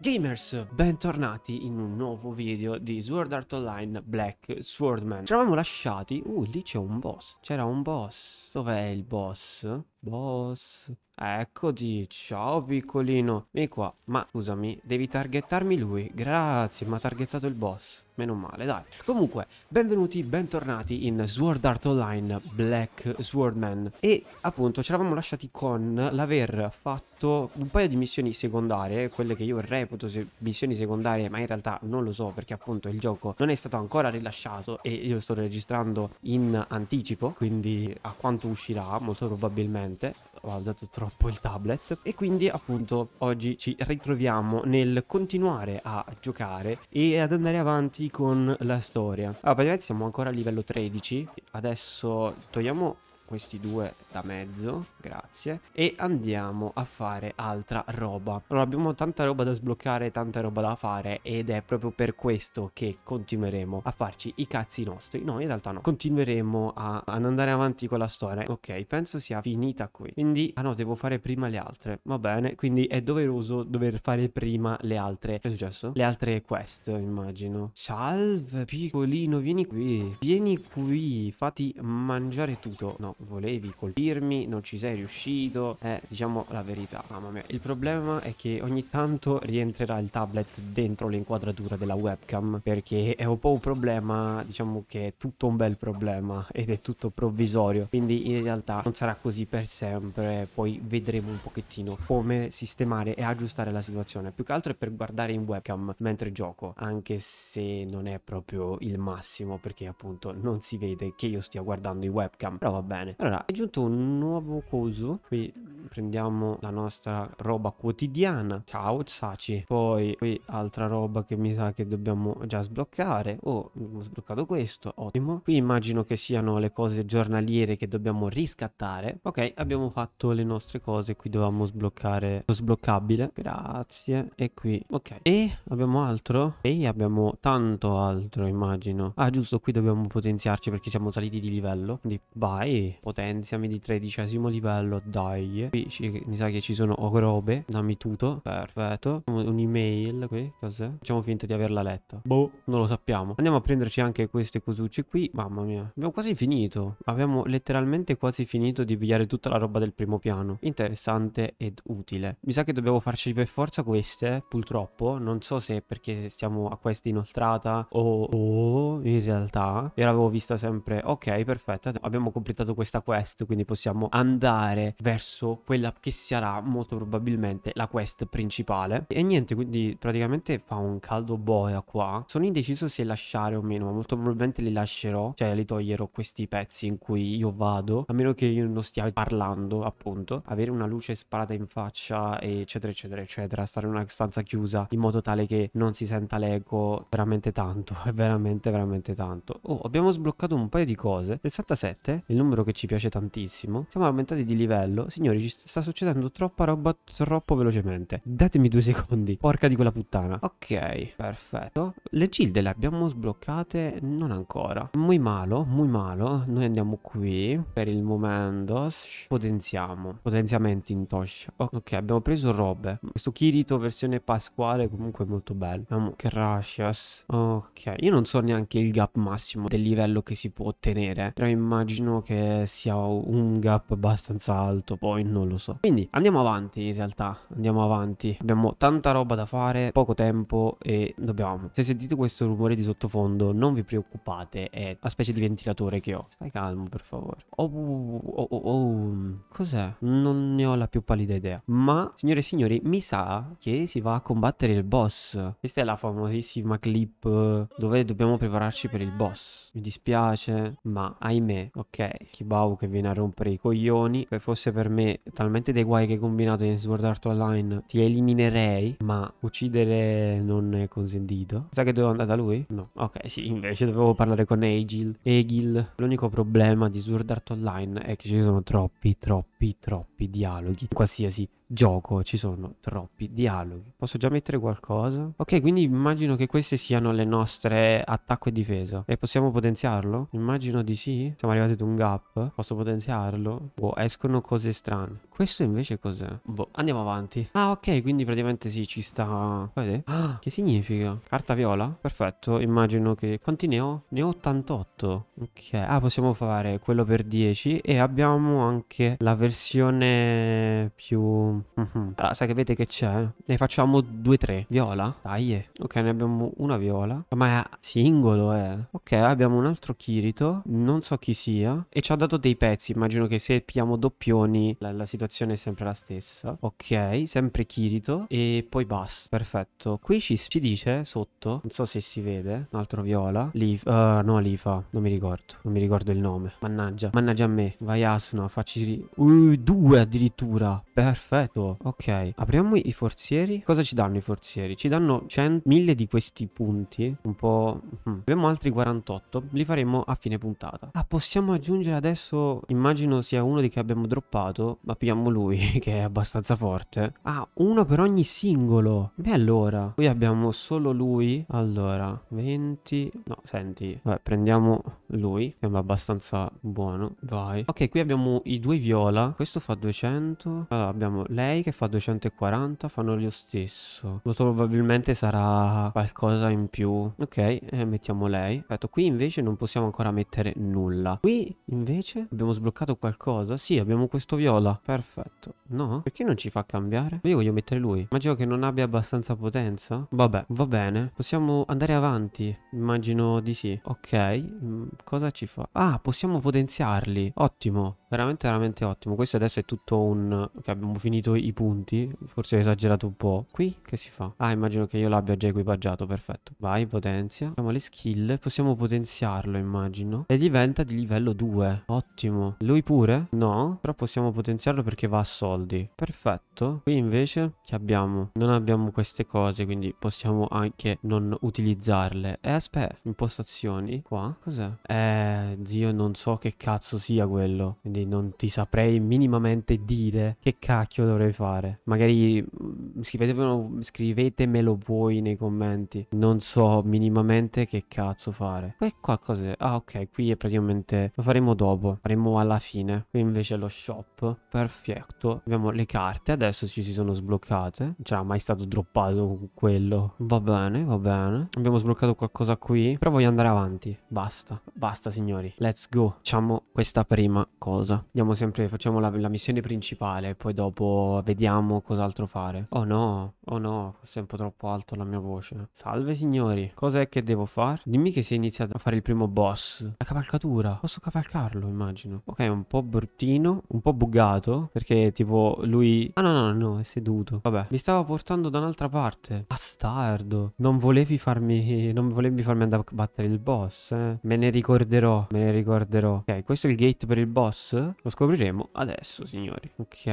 Gamers, bentornati in un nuovo video di Sword Art Online Black Swordman Ci eravamo lasciati, uh lì c'è un boss, c'era un boss, dov'è il boss? Boss, eccoti, ciao piccolino, vieni qua, ma scusami, devi targettarmi lui, grazie, mi ha targettato il boss meno male, dai. Comunque, benvenuti, bentornati in Sword Art Online Black Swordman. E appunto ci eravamo lasciati con l'aver fatto un paio di missioni secondarie, quelle che io reputo se missioni secondarie, ma in realtà non lo so perché appunto il gioco non è stato ancora rilasciato e io lo sto registrando in anticipo, quindi a quanto uscirà molto probabilmente. Ho alzato troppo il tablet e quindi appunto oggi ci ritroviamo nel continuare a giocare e ad andare avanti con la storia. Allora, praticamente siamo ancora a livello 13. Adesso togliamo questi due da mezzo, grazie, e andiamo a fare altra roba. Allora abbiamo tanta roba da sbloccare, tanta roba da fare ed è proprio per questo che continueremo a farci i cazzi nostri. No, in realtà no, continueremo a, ad andare avanti con la storia. Ok, penso sia finita qui. Quindi, ah no, devo fare prima le altre. Va bene, quindi è doveroso dover fare prima le altre. Che è successo? Le altre quest, immagino. Salve, piccolino, vieni qui. Vieni qui, fatti mangiare tutto. No, volevi colpirmi, non ci sei riuscito, eh, diciamo la verità. Mamma mia, il problema è che ogni tanto rientrerà il tablet dentro l'inquadratura della webcam, perché è un po' un problema, diciamo che è tutto un bel problema ed è tutto provvisorio, quindi in realtà non sarà così per sempre, poi vedremo un pochettino come sistemare e aggiustare la situazione, più che altro è per guardare in webcam mentre gioco, anche se non è proprio il massimo, perché appunto non si vede che io stia guardando in webcam, però va bene bene allora è giunto un nuovo coso qui prendiamo la nostra roba quotidiana ciao saci poi qui altra roba che mi sa che dobbiamo già sbloccare oh abbiamo sbloccato questo ottimo qui immagino che siano le cose giornaliere che dobbiamo riscattare ok abbiamo fatto le nostre cose qui dovevamo sbloccare lo sbloccabile grazie e qui ok e abbiamo altro e abbiamo tanto altro immagino ah giusto qui dobbiamo potenziarci perché siamo saliti di livello quindi vai Potenziami di tredicesimo livello, dai. Qui ci, mi sa che ci sono robe. Dammi tutto. Perfetto. Un'email qui. Cos'è? Facciamo finta di averla letta. Boh, non lo sappiamo. Andiamo a prenderci anche queste cosucce qui. Mamma mia. Abbiamo quasi finito. Abbiamo letteralmente quasi finito di pigliare tutta la roba del primo piano. Interessante ed utile. Mi sa che dobbiamo farci per forza queste, purtroppo. Non so se perché siamo a questa inoltrata o, o in realtà. Io l'avevo vista sempre. Ok, perfetto. Abbiamo completato questa questa quest, quindi possiamo andare verso quella che sarà molto probabilmente la quest principale. E niente, quindi praticamente fa un caldo boia qua. Sono indeciso se lasciare o meno, ma molto probabilmente li lascerò, cioè li toglierò questi pezzi in cui io vado, a meno che io non stia parlando, appunto. Avere una luce sparata in faccia, eccetera, eccetera, eccetera, stare in una stanza chiusa in modo tale che non si senta l'eco veramente tanto, è veramente, veramente tanto. Oh, abbiamo sbloccato un paio di cose. 67, il numero che ci piace tantissimo. Siamo aumentati di livello. Signori, ci sta succedendo troppa roba troppo velocemente. Datemi due secondi. Porca di quella puttana. Ok, perfetto. Le gilde le abbiamo sbloccate? Non ancora. Muy malo, muy malo. Noi andiamo qui. Per il momento potenziamo. Potenziamento in Tosh. Ok, abbiamo preso robe. Questo Kirito versione pasquale comunque molto bello. Abbiamo Crashes. Ok, io non so neanche il gap massimo del livello che si può ottenere. Però immagino che sia un gap abbastanza alto, poi non lo so. Quindi andiamo avanti in realtà, andiamo avanti. Abbiamo tanta roba da fare, poco tempo e dobbiamo. Se sentite questo rumore di sottofondo non vi preoccupate, è una specie di ventilatore che ho. Stai calmo per favore. Oh, oh, oh, oh. oh mm. cos'è? Non ne ho la più pallida idea. Ma, signore e signori, mi sa che si va a combattere il boss. Questa è la famosissima clip dove dobbiamo prepararci per il boss. Mi dispiace, ma ahimè, ok, chi Bau che viene a rompere i coglioni. Se fosse per me talmente dei guai che hai combinato in Sword Art Online ti eliminerei, ma uccidere non è consentito. Sa che dovevo andare da lui? No. Ok, sì, invece dovevo parlare con Egil. Egil. L'unico problema di Sword Art Online è che ci sono troppi, troppi, troppi dialoghi. Qualsiasi gioco, ci sono troppi dialoghi. Posso già mettere qualcosa? Ok, quindi immagino che queste siano le nostre attacco e difesa. E possiamo potenziarlo? Immagino di sì. Siamo arrivati ad un gap. Posso potenziarlo? Boh, escono cose strane. Questo invece cos'è? Boh, andiamo avanti. Ah, ok, quindi praticamente sì, ci sta... Vedete? Ah, che significa? Carta viola? Perfetto, immagino che... Quanti ne ho? Ne ho 88. Ok, ah, possiamo fare quello per 10 e abbiamo anche la versione più... Uh mhm. -huh. Allora, sai che vedete che c'è? Ne facciamo 2-3. Viola? Dai, yeah. ok, ne abbiamo una viola. Ma è singolo, eh. Ok, abbiamo un altro Kirito, non so chi sia, e ci ha dato dei pezzi, immagino che se piamo doppioni la, la situazione situazione è sempre la stessa. Ok, sempre Kirito e poi basta. Perfetto. Qui ci, ci dice sotto, non so se si vede, un altro viola. Lif, uh, eh, no, Lifa, non mi ricordo, non mi ricordo il nome. Mannaggia, mannaggia a me. Vai Asuna, facci... Uh, due addirittura. Perfetto. Ok, apriamo i forzieri. Cosa ci danno i forzieri? Ci danno 100, 1000 di questi punti. Un po'... Mm. Abbiamo altri 48. Li faremo a fine puntata. Ah, possiamo aggiungere adesso... Immagino sia uno di che abbiamo droppato. Ma pigliamo abbiamo lui, che è abbastanza forte. Ah, uno per ogni singolo. Beh, allora. Qui abbiamo solo lui. Allora, 20... No, senti. Vabbè, prendiamo lui sembra abbastanza buono Vai Ok qui abbiamo i due viola Questo fa 200 Allora abbiamo lei che fa 240 Fanno lo stesso Molto probabilmente sarà qualcosa in più Ok eh, mettiamo lei Aspetta qui invece non possiamo ancora mettere nulla Qui invece abbiamo sbloccato qualcosa Sì abbiamo questo viola Perfetto No Perché non ci fa cambiare? Io voglio mettere lui Immagino che non abbia abbastanza potenza Vabbè va bene Possiamo andare avanti Immagino di sì Ok mm, cosa ci fa? Ah, possiamo potenziarli. Ottimo, veramente, veramente ottimo. Questo adesso è tutto un... che abbiamo finito i punti. Forse ho esagerato un po'. Qui che si fa? Ah, immagino che io l'abbia già equipaggiato, perfetto. Vai, potenzia. Abbiamo le skill. Possiamo potenziarlo, immagino. E diventa di livello 2. Ottimo. Lui pure? No, però possiamo potenziarlo perché va a soldi. Perfetto. Qui invece che abbiamo? Non abbiamo queste cose, quindi possiamo anche non utilizzarle. E eh, aspetta, impostazioni. Qua, cos'è? Eh, zio, non so che cazzo sia quello. Quindi non ti saprei minimamente dire che cacchio dovrei fare. Magari mm, scrivetemelo, scrivetemelo voi nei commenti. Non so minimamente che cazzo fare. Qui qualcosa. Ah, ok, qui è praticamente. Lo faremo dopo. Faremo alla fine. Qui invece è lo shop. Perfetto. Abbiamo le carte. Adesso ci si sono sbloccate. Non c'era mai stato droppato quello. Va bene, va bene. Abbiamo sbloccato qualcosa qui. Però voglio andare avanti. Basta basta signori, let's go. Facciamo questa prima cosa. Andiamo sempre, facciamo la, la missione principale, poi dopo vediamo cos'altro fare. Oh no, oh no, forse è un po' troppo alto la mia voce. Salve signori, cos'è che devo fare? Dimmi che si è iniziato a fare il primo boss. La cavalcatura, posso cavalcarlo immagino. Ok, un po' bruttino, un po' bugato, perché tipo lui... Ah no no no, è seduto. Vabbè, mi stava portando da un'altra parte. Bastardo, non volevi farmi... non volevi farmi andare a battere il boss, eh? Me ne ricordo ricorderò, me ne ricorderò. Ok, questo è il gate per il boss? Lo scopriremo adesso, signori. Ok,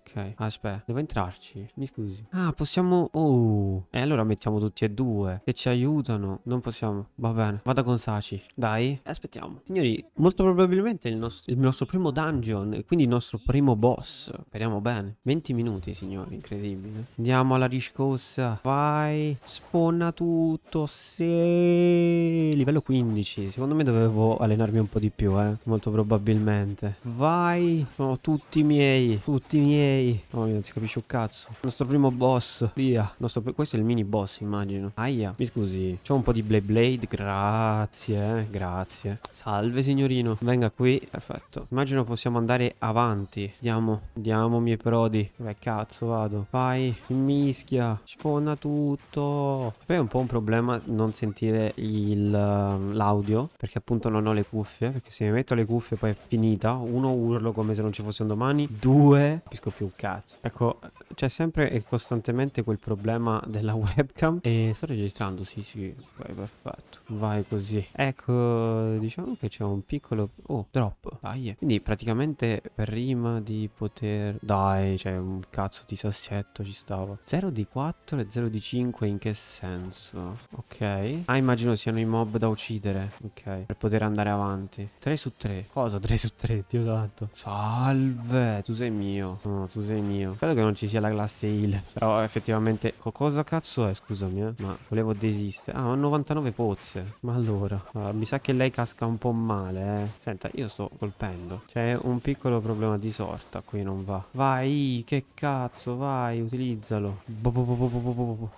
ok. Aspetta, devo entrarci. Mi scusi. Ah, possiamo... Oh. E allora mettiamo tutti e due. Che ci aiutano. Non possiamo. Va bene. Vado con Saci. Dai. Aspettiamo. Signori, molto probabilmente il nostro, il nostro primo dungeon. E quindi il nostro primo boss. Speriamo bene. 20 minuti, signori. Incredibile. Andiamo alla riscossa. Vai. Sponna tutto. Sì. Livello 15. Secondo me dovevo allenarmi un po' di più, eh. Molto probabilmente. Vai. Sono tutti miei. Tutti miei. Oh, non si capisce un cazzo. Il nostro primo boss. Via. Nostro... Questo è il mini boss, immagino. Aia. Mi scusi. C'ho un po' di Blade Blade. Grazie. Eh. Grazie. Salve, signorino. Venga qui. Perfetto. Immagino possiamo andare avanti. Andiamo. Andiamo, miei prodi. Beh, cazzo, vado. Vai. Mischia. Spona tutto. Poi è un po' un problema non sentire l'audio. Perché perché appunto non ho le cuffie. Perché se mi metto le cuffie poi è finita. Uno, urlo come se non ci fosse un domani. Due, capisco più un cazzo. Ecco, c'è sempre e costantemente quel problema della webcam. E sto registrando, sì, sì. Vai, perfetto. Vai così. Ecco, diciamo che c'è un piccolo... Oh, drop. Vai. Quindi praticamente prima di poter... Dai, c'è cioè, un cazzo di sassetto, ci stavo 0 di 4 e 0 di 5 in che senso? Ok. Ah, immagino siano i mob da uccidere. Ok. Per poter andare avanti. 3 su 3. Cosa 3 su 3? Dio santo. Salve, tu sei mio. No, tu sei mio. Credo che non ci sia la classe heal. Però effettivamente... Cosa cazzo è? Scusami, eh. Ma volevo desistere. Ah, ho 99 pozze. Ma allora. allora mi sa che lei casca un po' male, eh. Senta, io sto colpendo. C'è un piccolo problema di sorta. Qui non va. Vai, che cazzo, vai, utilizzalo.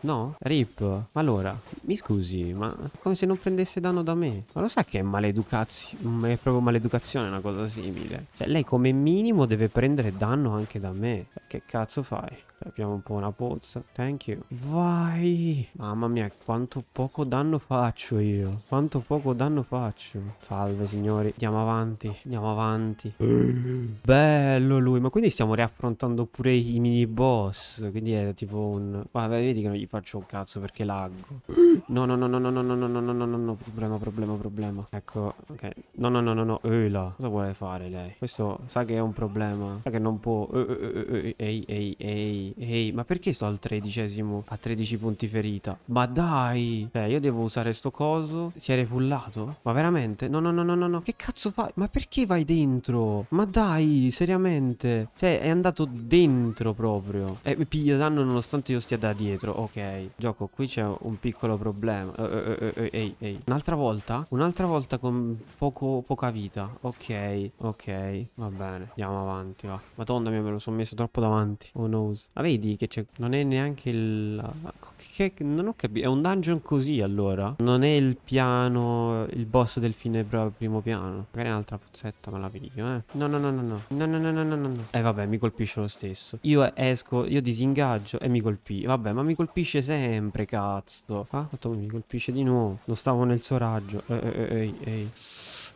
no? Rip. Ma allora, mi scusi, ma come se non prendesse danno da me. Ma lo sai che è maleducazione. È proprio maleducazione una cosa simile. Cioè, lei come minimo deve prendere danno anche da me. Che cazzo fai? Abbiamo un po' una pozza. Thank you. Vai. Mamma mia, quanto poco danno faccio io. Quanto poco danno faccio. Salve, signori. Andiamo avanti. Andiamo avanti. Bello lui. Ma quindi stiamo riaffrontando pure i mini boss. Quindi è tipo un... Vabbè, vedi che non gli faccio un cazzo perché laggo. No, no, no, no, no, no, no, no, no, no, no, no. Problema, problema, problema problema. Ecco, ok. No, no, no, no, no. Eula. Cosa vuole fare lei? Questo sa che è un problema. Sa che non può. Eh, eh, eh, ehi, ehi, ehi, ehi. Ma perché sto al tredicesimo? A 13 punti ferita. Ma dai. Cioè, io devo usare sto coso. Si è refullato? Ma veramente? No, no, no, no, no. Che cazzo fai? Ma perché vai dentro? Ma dai, seriamente. Cioè, è andato dentro proprio. E mi piglia danno nonostante io stia da dietro. Ok. Gioco, qui c'è un piccolo problema. Ehi, ehi. Un'altra volta? Un'altra volta? Un'altra volta con poco, poca vita. Ok, ok. Va bene, andiamo avanti, va. Madonna mia, me lo sono messo troppo davanti. Oh no. Ma vedi che c'è... Non è neanche il che non ho capito. È un dungeon così allora? Non è il piano, il boss del fine primo piano. Magari un'altra puzzetta me la vedo, eh. No, no, no, no, no. No, no, no, no, no, no. Eh vabbè, mi colpisce lo stesso. Io esco, io disingaggio e mi colpisce. Vabbè, ma mi colpisce sempre, cazzo. Ah, mi colpisce di nuovo. Non stavo nel suo raggio. Ehi, ehi, ehi.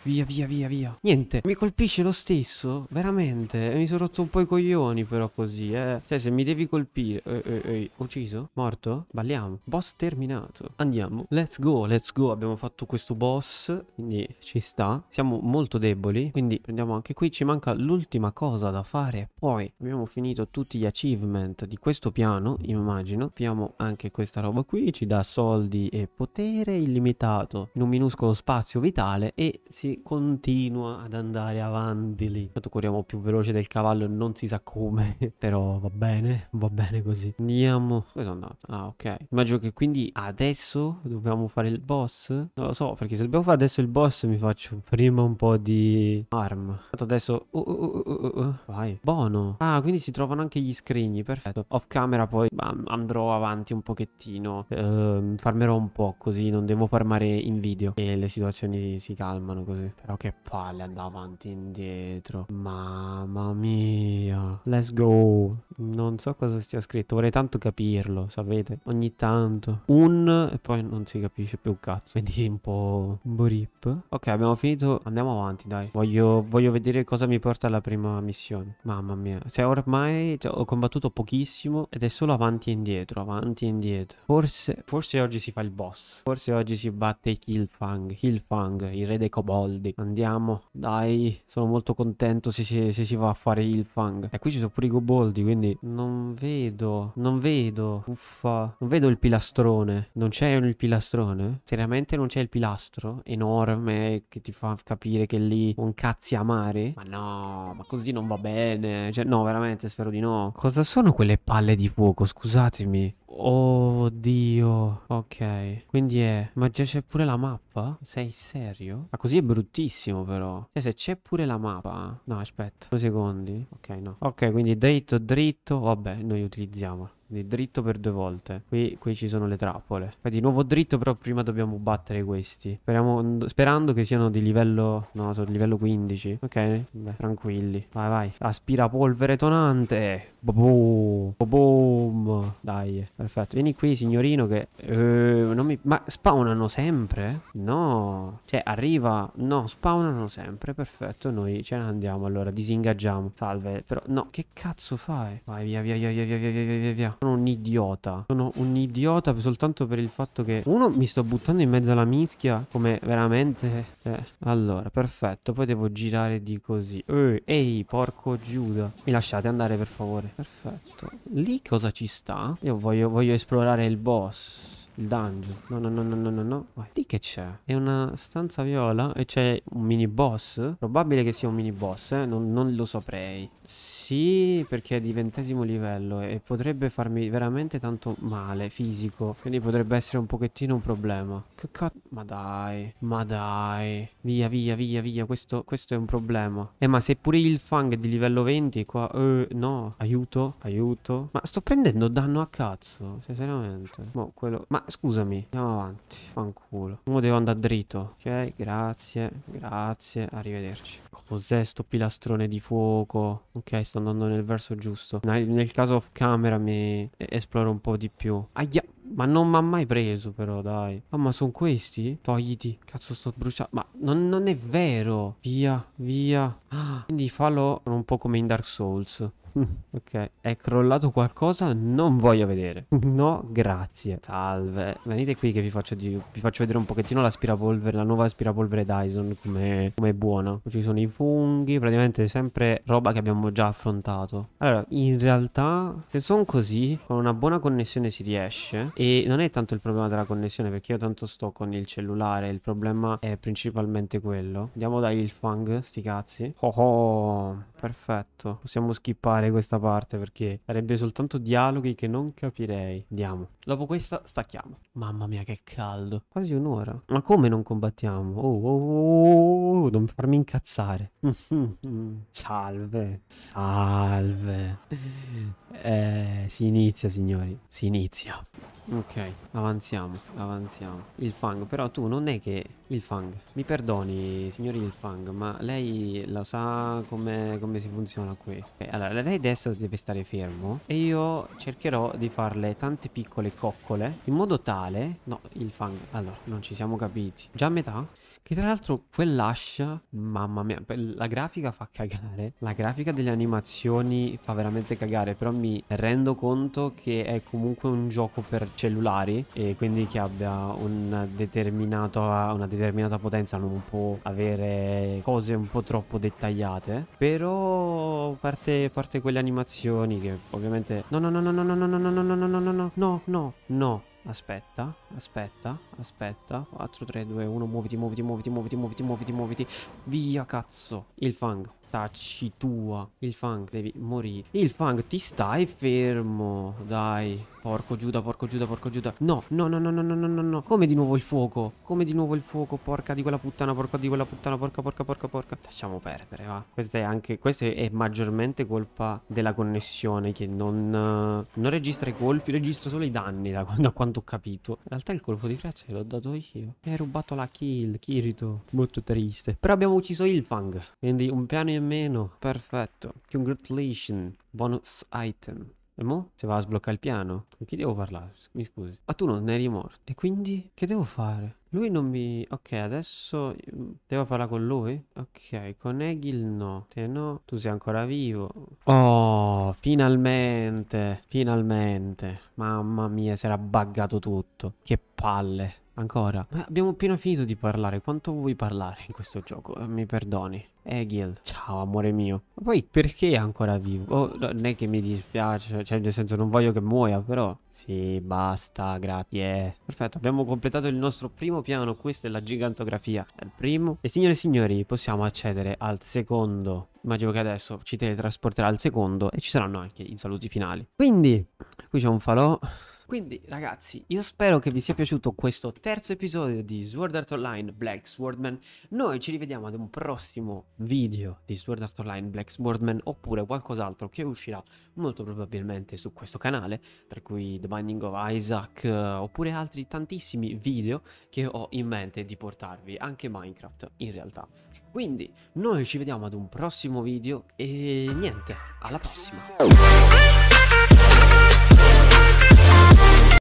Via, via, via, via. Niente, mi colpisce lo stesso, veramente. mi sono rotto un po' i coglioni però così, eh. Cioè, se mi devi colpire... Eh, eh, eh. Ucciso? Morto? Balliamo. Boss terminato. Andiamo. Let's go, let's go. Abbiamo fatto questo boss, quindi ci sta. Siamo molto deboli, quindi prendiamo anche qui. Ci manca l'ultima cosa da fare. Poi abbiamo finito tutti gli achievement di questo piano, immagino. Abbiamo anche questa roba qui, ci dà soldi e potere illimitato in un minuscolo spazio vitale e si continua ad andare avanti lì. Tanto corriamo più veloce del cavallo, non si sa come, però va bene, va bene così. Andiamo. Dove sono andato? Ah, ok. Immagino che quindi adesso dobbiamo fare il boss? Non lo so, perché se dobbiamo fare adesso il boss mi faccio prima un po' di arm. Tanto adesso... Uh, uh, uh, Vai. Buono. Ah, quindi si trovano anche gli scrigni, perfetto. Off camera poi andrò avanti un pochettino. farmerò un po' così, non devo farmare in video. E le situazioni si calmano così così. Però che palle andare avanti e indietro. Mamma mia. Let's go. Non so cosa stia scritto. Vorrei tanto capirlo, sapete? Ogni tanto. Un e poi non si capisce più cazzo. Vedi un po'... Un po' rip. Ok, abbiamo finito. Andiamo avanti, dai. Voglio, voglio vedere cosa mi porta alla prima missione. Mamma mia. Cioè, ormai cioè, ho combattuto pochissimo ed è solo avanti e indietro, avanti e indietro. Forse, forse oggi si fa il boss. Forse oggi si batte Killfang. Killfang, il re dei kobold soldi. Andiamo, dai, sono molto contento se si, se si va a fare il fang. E qui ci sono pure i goboldi, quindi non vedo, non vedo, uffa, non vedo il pilastrone. Non c'è il pilastrone? Seriamente non c'è il pilastro enorme che ti fa capire che lì un cazzi a Ma no, ma così non va bene. Cioè, no, veramente, spero di no. Cosa sono quelle palle di fuoco? Scusatemi. Oddio. Oh, ok. Quindi è... Ma già c'è pure la mappa? Sei serio? Ma ah, così è bruttissimo però. Cioè se c'è pure la mappa... No aspetta. Due secondi. Ok no. Ok quindi dritto dritto. Vabbè noi utilizziamo. Quindi dritto per due volte. Qui, qui ci sono le trappole. Poi di nuovo dritto, però prima dobbiamo battere questi. Speriamo, sperando che siano di livello... No, sono di livello 15. Ok, Beh, tranquilli. Vai, vai. Aspira polvere tonante. Boom. Boom. Dai, perfetto. Vieni qui, signorino, che... Eh, mi... Ma spawnano sempre? No. Cioè, arriva... No, spawnano sempre. Perfetto, noi ce ne andiamo. Allora, disingaggiamo. Salve. Però, no, che cazzo fai? Vai, via, via, via, via, via, via, via, via. Sono un idiota. Sono un idiota soltanto per il fatto che... Uno, mi sto buttando in mezzo alla mischia. Come veramente... Cioè, allora, perfetto. Poi devo girare di così. Eh, ehi, porco Giuda. Mi lasciate andare, per favore. Perfetto. Lì cosa ci sta? Io voglio, voglio esplorare il boss il dungeon. No, no, no, no, no, no, no. Lì che c'è? È una stanza viola e c'è un mini boss? Probabile che sia un mini boss, eh? Non, non lo saprei. Sì. Sì, perché è di ventesimo livello e potrebbe farmi veramente tanto male fisico. Quindi potrebbe essere un pochettino un problema. Che cazzo? Ma dai, ma dai. Via, via, via, via. Questo, questo, è un problema. Eh, ma se pure il fang è di livello 20 qua... Eh, no. Aiuto, aiuto. Ma sto prendendo danno a cazzo. Sinceramente. Boh, quello... Ma scusami. Andiamo avanti. Fanculo. Ora devo andare dritto. Ok, grazie. Grazie. Arrivederci. Cos'è sto pilastrone di fuoco? Ok, sto andando nel verso giusto. Nel caso off camera mi esploro un po' di più. Aia. Ma non mi ha mai preso però, dai. Ah, ma sono questi? Togliti. Cazzo, sto bruciando. Ma non, non, è vero. Via, via. Ah, quindi fallo un po' come in Dark Souls. Ok, è crollato qualcosa? Non voglio vedere. No, grazie. Salve. Venite qui che vi faccio, di... vi faccio vedere un pochettino l'aspirapolvere, la nuova aspirapolvere Dyson, come com è buona. Ci sono i funghi, praticamente sempre roba che abbiamo già affrontato. Allora, in realtà, se sono così, con una buona connessione si riesce. E non è tanto il problema della connessione, perché io tanto sto con il cellulare, il problema è principalmente quello. Andiamo da Ilfang, sti cazzi. Oh, oh perfetto. Possiamo skippare fare questa parte perché sarebbe soltanto dialoghi che non capirei. Andiamo. Dopo questa stacchiamo. Mamma mia che caldo. Quasi un'ora. Ma come non combattiamo? Oh, oh, oh, oh, oh non farmi incazzare. Salve. Salve. Eh, si inizia signori. Si inizia. Ok, avanziamo, avanziamo. Il Fang, però tu non è che... Il Fang, mi perdoni signori il Fang, ma lei lo sa come, come si funziona qui? Okay, allora, lei adesso deve stare fermo e io cercherò di farle tante piccole coccole in modo tale... No, il fango. Allora, non ci siamo capiti. Già a metà? Che tra l'altro quell'ash, mamma mia, la grafica fa cagare. La grafica delle animazioni fa veramente cagare, però mi rendo conto che è comunque un gioco per cellulari e quindi che abbia un una determinata potenza non può avere cose un po' troppo dettagliate. Però parte, parte quelle animazioni che ovviamente... No, no, no, no, no, no, no, no, no, no, no, no, no, no, no, no, Aspetta, aspetta, aspetta. 4, 3, 2, 1, muoviti, muoviti, muoviti, muoviti, muoviti, muoviti, muoviti. Via, cazzo. Il fango. Tacci tua. Il Fang, devi morire. Il Fang, ti stai fermo. Dai. Porco Giuda, porco Giuda, porco Giuda. No, no, no, no, no, no, no, no. Come di nuovo il fuoco? Come di nuovo il fuoco? Porca di quella puttana, porca di quella puttana, porca, porca, porca, porca. Lasciamo perdere, va. Questa è anche... Questa è maggiormente colpa della connessione che non... Non registra i colpi, registra solo i danni da, quando, quanto ho capito. In realtà il colpo di grazia l'ho dato io. Mi hai rubato la kill, Kirito. Molto triste. Però abbiamo ucciso il Fang. Quindi un piano in nemmeno. Perfetto. Congratulations. Bonus item. E mo? Se va a sbloccare il piano? Con chi devo parlare? Mi scusi. Ah, tu non eri morto. E quindi? Che devo fare? Lui non mi... Ok, adesso mm, devo parlare con lui? Ok, con Egil no. Te no, tu sei ancora vivo. Oh, finalmente. Finalmente. Mamma mia, si era buggato tutto. Che palle. Ancora. Ma abbiamo appena finito di parlare. Quanto vuoi parlare in questo gioco? Eh, mi perdoni. Egil, ciao amore mio. Ma poi perché è ancora vivo? Oh, non è che mi dispiace, cioè nel senso non voglio che muoia, però. Sì, basta, grazie. Perfetto, abbiamo completato il nostro primo piano, questa è la gigantografia. È il primo. E signore e signori, possiamo accedere al secondo. Immagino che adesso ci teletrasporterà al secondo e ci saranno anche i saluti finali. Quindi, qui c'è un falò. Quindi ragazzi, io spero che vi sia piaciuto questo terzo episodio di Sword Art Online Black Swordman. Noi ci rivediamo ad un prossimo video di Sword Art Online Black Swordman oppure qualcos'altro che uscirà molto probabilmente su questo canale, tra cui The Binding of Isaac eh, oppure altri tantissimi video che ho in mente di portarvi, anche Minecraft in realtà. Quindi noi ci vediamo ad un prossimo video e niente, alla prossima.